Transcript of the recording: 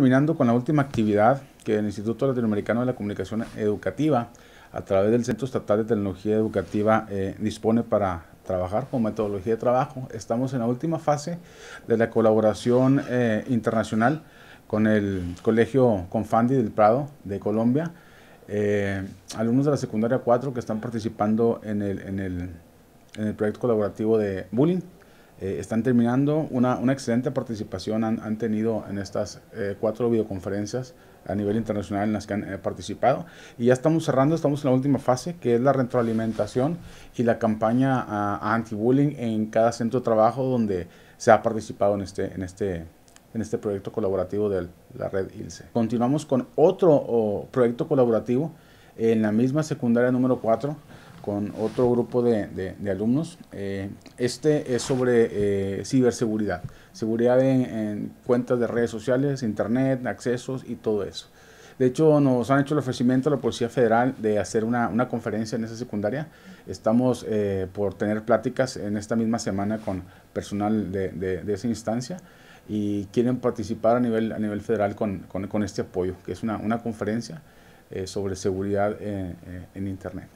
Terminando con la última actividad que el Instituto Latinoamericano de la Comunicación Educativa, a través del Centro Estatal de Tecnología Educativa, eh, dispone para trabajar con metodología de trabajo. Estamos en la última fase de la colaboración eh, internacional con el Colegio Confandi del Prado de Colombia. Eh, alumnos de la secundaria 4 que están participando en el, en el proyecto colaborativo de bullying eh, están terminando. Una, excelente participación han, tenido en estas eh, cuatro videoconferencias a nivel internacional en las que han eh, participado. Y ya estamos cerrando, estamos en la última fase, que es la retroalimentación y la campaña anti-bullying en cada centro de trabajo donde se ha participado en este, este, en este proyecto colaborativo de la red ILSE. Continuamos con otro proyecto colaborativo en la misma secundaria número 4 con otro grupo de, de, alumnos. Eh, este es sobre eh, ciberseguridad, seguridad en, cuentas de redes sociales, internet, accesos y todo eso. De hecho, nos han hecho el ofrecimiento a la Policía Federal de hacer una, una conferencia en esa secundaria. Estamos eh, por tener pláticas en esta misma semana con personal de, de esa instancia y quieren participar a nivel, a nivel federal con, con, con este apoyo, que es una, una conferencia eh, sobre seguridad en, Internet.